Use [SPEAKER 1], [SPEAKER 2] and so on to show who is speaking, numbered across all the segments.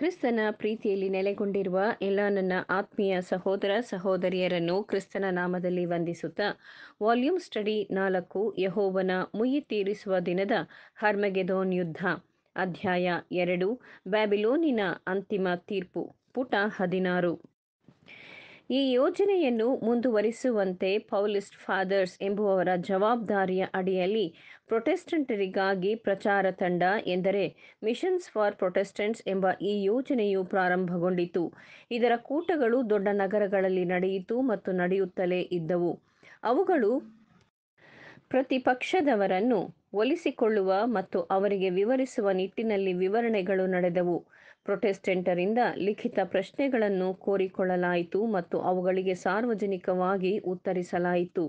[SPEAKER 1] ಕ್ರಿಸ್ತನ ಪ್ರೀತಿಯಲ್ಲಿ ನೆಲೆಗೊಂಡಿರುವ ಎಲ್ಲ ನನ್ನ ಆತ್ಮೀಯ ಸಹೋದರ ಸಹೋದರಿಯರನ್ನು ಕ್ರಿಸ್ತನ ನಾಮದಲ್ಲಿ ವಂದಿಸುತ್ತಾ ವಾಲ್ಯೂಮ್ ಸ್ಟಡಿ ನಾಲ್ಕು ಯಹೋವನ ಮುಯಿ ತೀರಿಸುವ ದಿನದ ಹರ್ಮಗೆದೋನ್ ಯುದ್ಧ ಅಧ್ಯಾಯ ಎರಡು ಬ್ಯಾಬಿಲೋನಿನ ಅಂತಿಮ ತೀರ್ಪು ಪುಟ ಹದಿನಾರು ಈ ಯೋಜನೆಯನ್ನು ಮುಂದುವರಿಸುವಂತೆ ಪೌಲಿಸ್ಟ್ ಫಾದರ್ಸ್ ಎಂಬುವವರ ಜವಾಬ್ದಾರಿಯ ಅಡಿಯಲ್ಲಿ ಪ್ರೊಟೆಸ್ಟೆಂಟರಿಗಾಗಿ ಪ್ರಚಾರ ತಂಡ ಎಂದರೆ ಮಿಷನ್ಸ್ ಫಾರ್ ಪ್ರೊಟೆಸ್ಟೆಂಟ್ಸ್ ಎಂಬ ಈ ಯೋಜನೆಯು ಪ್ರಾರಂಭಗೊಂಡಿತು ಇದರ ಕೂಟಗಳು ದೊಡ್ಡ ನಗರಗಳಲ್ಲಿ ನಡೆಯಿತು ಮತ್ತು ನಡೆಯುತ್ತಲೇ ಇದ್ದವು ಅವುಗಳು ಪ್ರತಿಪಕ್ಷದವರನ್ನು ಒಲಿಸಿಕೊಳ್ಳುವ ಮತ್ತು ಅವರಿಗೆ ವಿವರಿಸುವ ನಿಟ್ಟಿನಲ್ಲಿ ವಿವರಣೆಗಳು ನಡೆದವು ಪ್ರೊಟೆಸ್ಟೆಂಟರಿಂದ ಲಿಖಿತ ಪ್ರಶ್ನೆಗಳನ್ನು ಕೋರಿಕೊಳ್ಳಲಾಯಿತು ಮತ್ತು ಅವುಗಳಿಗೆ ಸಾರ್ವಜನಿಕವಾಗಿ ಉತ್ತರಿಸಲಾಯಿತು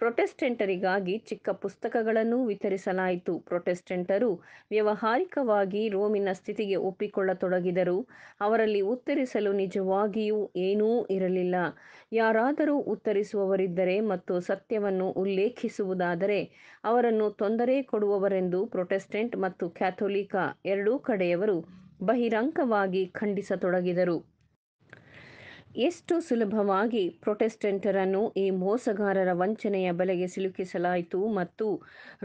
[SPEAKER 1] ಪ್ರೊಟೆಸ್ಟೆಂಟರಿಗಾಗಿ ಚಿಕ್ಕ ಪುಸ್ತಕಗಳನ್ನು ವಿತರಿಸಲಾಯಿತು ಪ್ರೊಟೆಸ್ಟೆಂಟರು ವ್ಯವಹಾರಿಕವಾಗಿ ರೋಮಿನ ಸ್ಥಿತಿಗೆ ಒಪ್ಪಿಕೊಳ್ಳತೊಡಗಿದರು ಅವರಲ್ಲಿ ಉತ್ತರಿಸಲು ನಿಜವಾಗಿಯೂ ಏನೂ ಇರಲಿಲ್ಲ ಯಾರಾದರೂ ಉತ್ತರಿಸುವವರಿದ್ದರೆ ಮತ್ತು ಸತ್ಯವನ್ನು ಉಲ್ಲೇಖಿಸುವುದಾದರೆ ಅವರನ್ನು ತೊಂದರೆ ಕೊಡುವವರೆಂದು ಪ್ರೊಟೆಸ್ಟೆಂಟ್ ಮತ್ತು ಕ್ಯಾಥೋಲಿಕ ಎರಡೂ ಕಡೆಯವರು ಬಹಿರಂಗವಾಗಿ ಖಂಡಿಸತೊಡಗಿದರು ಎಷ್ಟು ಸುಲಭವಾಗಿ ಪ್ರೊಟೆಸ್ಟೆಂಟರನ್ನು ಈ ಮೋಸಗಾರರ ವಂಚನೆಯ ಬಲೆಗೆ ಸಿಲುಕಿಸಲಾಯಿತು ಮತ್ತು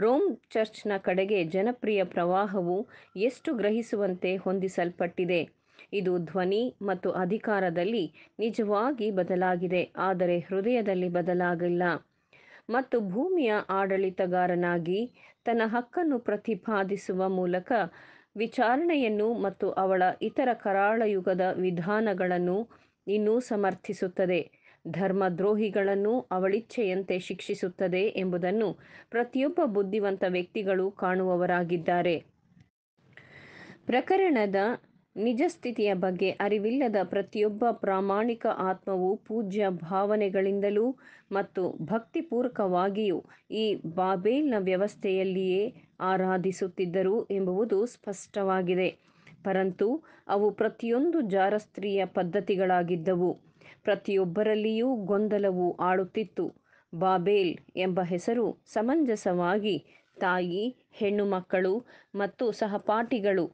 [SPEAKER 1] ರೋಮ್ ಚರ್ಚ್ನ ಕಡೆಗೆ ಜನಪ್ರಿಯ ಪ್ರವಾಹವು ಎಷ್ಟು ಗ್ರಹಿಸುವಂತೆ ಹೊಂದಿಸಲ್ಪಟ್ಟಿದೆ ಇದು ಧ್ವನಿ ಮತ್ತು ಅಧಿಕಾರದಲ್ಲಿ ನಿಜವಾಗಿ ಬದಲಾಗಿದೆ ಆದರೆ ಹೃದಯದಲ್ಲಿ ಬದಲಾಗಿಲ್ಲ ಮತ್ತು ಭೂಮಿಯ ಆಡಳಿತಗಾರನಾಗಿ ತನ್ನ ಹಕ್ಕನ್ನು ಪ್ರತಿಪಾದಿಸುವ ಮೂಲಕ ವಿಚಾರಣೆಯನ್ನು ಮತ್ತು ಅವಳ ಇತರ ಕರಾಳ ಯುಗದ ವಿಧಾನಗಳನ್ನು ಇನ್ನೂ ಸಮರ್ಥಿಸುತ್ತದೆ ಧರ್ಮದ್ರೋಹಿಗಳನ್ನು ಅವಳಿಚ್ಛೆಯಂತೆ ಶಿಕ್ಷಿಸುತ್ತದೆ ಎಂಬುದನ್ನು ಪ್ರತಿಯೊಬ್ಬ ಬುದ್ಧಿವಂತ ವ್ಯಕ್ತಿಗಳು ಕಾಣುವವರಾಗಿದ್ದಾರೆ ಪ್ರಕರಣದ ನಿಜ ಸ್ಥಿತಿಯ ಬಗ್ಗೆ ಅರಿವಿಲ್ಲದ ಪ್ರತಿಯೊಬ್ಬ ಪ್ರಾಮಾಣಿಕ ಆತ್ಮವು ಪೂಜ್ಯ ಭಾವನೆಗಳಿಂದಲೂ ಮತ್ತು ಭಕ್ತಿಪೂರ್ವಕವಾಗಿಯೂ ಈ ಬಾಬೇಲ್ನ ವ್ಯವಸ್ಥೆಯಲ್ಲಿಯೇ ಆರಾಧಿಸುತ್ತಿದ್ದರು ಎಂಬುವುದು ಸ್ಪಷ್ಟವಾಗಿದೆ ಪರಂತು ಅವು ಪ್ರತಿಯೊಂದು ಜಾರಸ್ತ್ರೀಯ ಪದ್ಧತಿಗಳಾಗಿದ್ದವು ಪ್ರತಿಯೊಬ್ಬರಲ್ಲಿಯೂ ಗೊಂದಲವು ಆಡುತ್ತಿತ್ತು ಬಾಬೇಲ್ ಎಂಬ ಹೆಸರು ಸಮಂಜಸವಾಗಿ ತಾಯಿ ಹೆಣ್ಣು ಮಕ್ಕಳು ಮತ್ತು ಸಹಪಾಠಿಗಳು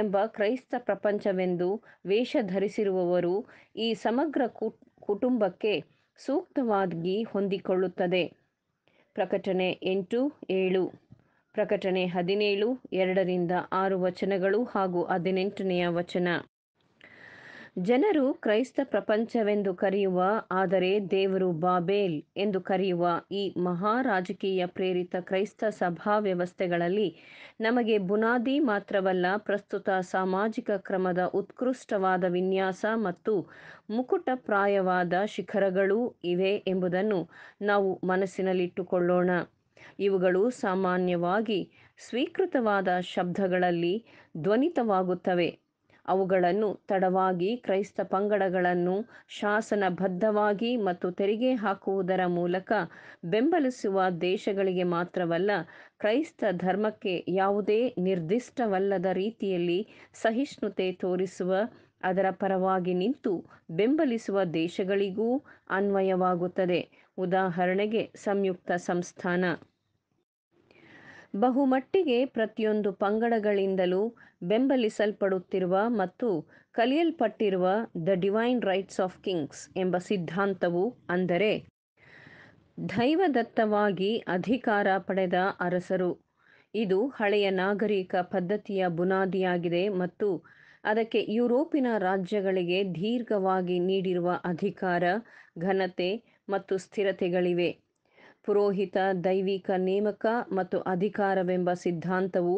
[SPEAKER 1] ಎಂಬ ಕ್ರೈಸ್ತ ಪ್ರಪಂಚವೆಂದು ವೇಷ ಧರಿಸಿರುವವರು ಈ ಸಮಗ್ರ ಕುಟುಂಬಕ್ಕೆ ಸೂಕ್ತವಾಗಿ ಹೊಂದಿಕೊಳ್ಳುತ್ತದೆ ಪ್ರಕಟಣೆ ಎಂಟು ಏಳು ಪ್ರಕಟಣೆ ಹದಿನೇಳು ಎರಡರಿಂದ ಆರು ವಚನಗಳು ಹಾಗೂ ಹದಿನೆಂಟನೆಯ ವಚನ ಜನರು ಕ್ರೈಸ್ತ ಪ್ರಪಂಚವೆಂದು ಕರೆಯುವ ಆದರೆ ದೇವರು ಬಾಬೇಲ್ ಎಂದು ಕರೆಯುವ ಈ ಮಹಾರಾಜಕೀಯ ಪ್ರೇರಿತ ಕ್ರೈಸ್ತ ಸಭಾ ವ್ಯವಸ್ಥೆಗಳಲ್ಲಿ ನಮಗೆ ಬುನಾದಿ ಮಾತ್ರವಲ್ಲ ಪ್ರಸ್ತುತ ಸಾಮಾಜಿಕ ಕ್ರಮದ ಉತ್ಕೃಷ್ಟವಾದ ವಿನ್ಯಾಸ ಮತ್ತು ಮುಕುಟಪ್ರಾಯವಾದ ಶಿಖರಗಳೂ ಇವೆ ಎಂಬುದನ್ನು ನಾವು ಮನಸ್ಸಿನಲ್ಲಿಟ್ಟುಕೊಳ್ಳೋಣ ಇವುಗಳು ಸಾಮಾನ್ಯವಾಗಿ ಸ್ವೀಕೃತವಾದ ಶಬ್ದಗಳಲ್ಲಿ ಧ್ವನಿತವಾಗುತ್ತವೆ ಅವುಗಳನ್ನು ತಡವಾಗಿ ಕ್ರೈಸ್ತ ಪಂಗಡಗಳನ್ನು ಶಾಸನಬದ್ಧವಾಗಿ ಮತ್ತು ತೆರಿಗೆ ಹಾಕುವುದರ ಮೂಲಕ ಬೆಂಬಲಿಸುವ ದೇಶಗಳಿಗೆ ಮಾತ್ರವಲ್ಲ ಕ್ರೈಸ್ತ ಧರ್ಮಕ್ಕೆ ಯಾವುದೇ ನಿರ್ದಿಷ್ಟವಲ್ಲದ ರೀತಿಯಲ್ಲಿ ಸಹಿಷ್ಣುತೆ ತೋರಿಸುವ ಅದರ ಪರವಾಗಿ ನಿಂತು ಬೆಂಬಲಿಸುವ ದೇಶಗಳಿಗೂ ಅನ್ವಯವಾಗುತ್ತದೆ ಉದಾಹರಣೆಗೆ ಸಂಯುಕ್ತ ಸಂಸ್ಥಾನ ಬಹುಮಟ್ಟಿಗೆ ಪ್ರತಿಯೊಂದು ಪಂಗಡಗಳಿಂದಲೂ ಬೆಂಬಲಿಸಲ್ಪಡುತ್ತಿರುವ ಮತ್ತು ಕಲಿಯಲ್ಪಟ್ಟಿರುವ the divine rights of kings ಎಂಬ ಸಿದ್ಧಾಂತವು ಅಂದರೆ ದೈವದತ್ತವಾಗಿ ಅಧಿಕಾರ ಪಡೆದ ಅರಸರು ಇದು ಹಳೆಯ ನಾಗರಿಕ ಪದ್ಧತಿಯ ಬುನಾದಿಯಾಗಿದೆ ಮತ್ತು ಅದಕ್ಕೆ ಯುರೋಪಿನ ರಾಜ್ಯಗಳಿಗೆ ದೀರ್ಘವಾಗಿ ನೀಡಿರುವ ಅಧಿಕಾರ ಘನತೆ ಮತ್ತು ಸ್ಥಿರತೆಗಳಿವೆ ಪುರೋಹಿತ ದೈವಿಕ ನೇಮಕ ಮತ್ತು ಅಧಿಕಾರವೆಂಬ ಸಿದ್ಧಾಂತವು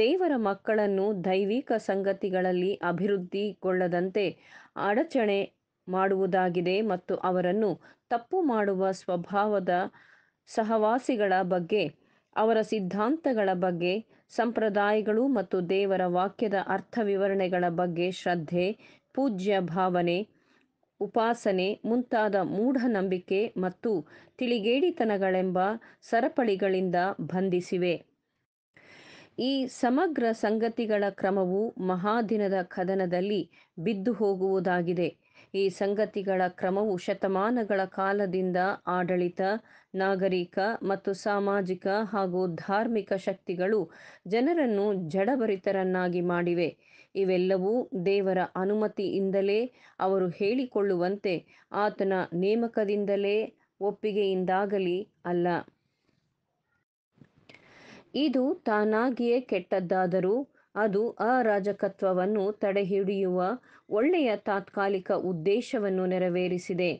[SPEAKER 1] ದೇವರ ಮಕ್ಕಳನ್ನು ದೈವಿಕ ಸಂಗತಿಗಳಲ್ಲಿ ಅಭಿವೃದ್ಧಿಗೊಳ್ಳದಂತೆ ಅಡಚಣೆ ಮಾಡುವುದಾಗಿದೆ ಮತ್ತು ಅವರನ್ನು ತಪ್ಪು ಮಾಡುವ ಸ್ವಭಾವದ ಸಹವಾಸಿಗಳ ಬಗ್ಗೆ ಅವರ ಸಿದ್ಧಾಂತಗಳ ಬಗ್ಗೆ ಸಂಪ್ರದಾಯಗಳು ಮತ್ತು ದೇವರ ವಾಕ್ಯದ ಅರ್ಥ ವಿವರಣೆಗಳ ಬಗ್ಗೆ ಶ್ರದ್ಧೆ ಪೂಜ್ಯ ಭಾವನೆ ಉಪಾಸನೆ ಮುಂತಾದ ಮೂಢನಂಬಿಕೆ ಮತ್ತು ತಿಳಿಗೇಡಿತನಗಳೆಂಬ ಸರಪಳಿಗಳಿಂದ ಬಂಧಿಸಿವೆ ಈ ಸಮಗ್ರ ಸಂಗತಿಗಳ ಕ್ರಮವು ಮಹಾದಿನದ ಕದನದಲ್ಲಿ ಬಿದ್ದು ಹೋಗುವುದಾಗಿದೆ ಈ ಸಂಗತಿಗಳ ಕ್ರಮವು ಶತಮಾನಗಳ ಕಾಲದಿಂದ ಆಡಳಿತ ನಾಗರಿಕ ಮತ್ತು ಸಾಮಾಜಿಕ ಹಾಗೂ ಧಾರ್ಮಿಕ ಶಕ್ತಿಗಳು ಜನರನ್ನು ಜಡಭರಿತರನ್ನಾಗಿ ಮಾಡಿವೆ ಇವೆಲ್ಲವೂ ದೇವರ ಅನುಮತಿಯಿಂದಲೇ ಅವರು ಹೇಳಿಕೊಳ್ಳುವಂತೆ ಆತನ ನೇಮಕದಿಂದಲೇ ಒಪ್ಪಿಗೆಯಿಂದಾಗಲಿ ಅಲ್ಲ ಇದು ತಾನಾಗಿಯೇ ಕೆಟ್ಟದ್ದಾದರೂ ಅದು ಅರಾಜಕತ್ವವನ್ನು ತಡೆಹಿಡಿಯುವ ಒಳ್ಳೆಯ ತಾತ್ಕಾಲಿಕ ಉದ್ದೇಶವನ್ನು ನೆರವೇರಿಸಿದೆ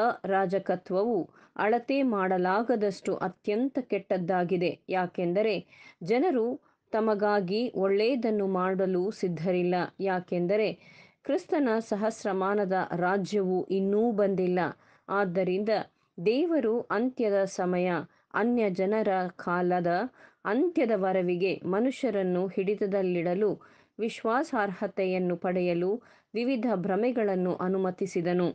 [SPEAKER 1] ಅರಾಜಕತ್ವವು ಅಳತೆ ಮಾಡಲಾಗದಷ್ಟು ಅತ್ಯಂತ ಕೆಟ್ಟದ್ದಾಗಿದೆ ಯಾಕೆಂದರೆ ಜನರು ತಮಗಾಗಿ ಒಳ್ಳೆಯದನ್ನು ಮಾಡಲು ಸಿದ್ಧರಿಲ್ಲ ಯಾಕೆಂದರೆ ಕ್ರಿಸ್ತನ ಸಹಸ್ರಮಾನದ ರಾಜ್ಯವು ಇನ್ನೂ ಬಂದಿಲ್ಲ ಆದ್ದರಿಂದ ದೇವರು ಅಂತ್ಯದ ಸಮಯ ಅನ್ಯ ಜನರ ಕಾಲದ ಅಂತ್ಯದ ವರವಿಗೆ ಮನುಷ್ಯರನ್ನು ಹಿಡಿತದಲ್ಲಿಡಲು ವಿಶ್ವಾಸಾರ್ಹತೆಯನ್ನು ಪಡೆಯಲು ವಿವಿಧ ಭ್ರಮೆಗಳನ್ನು ಅನುಮತಿಸಿದನು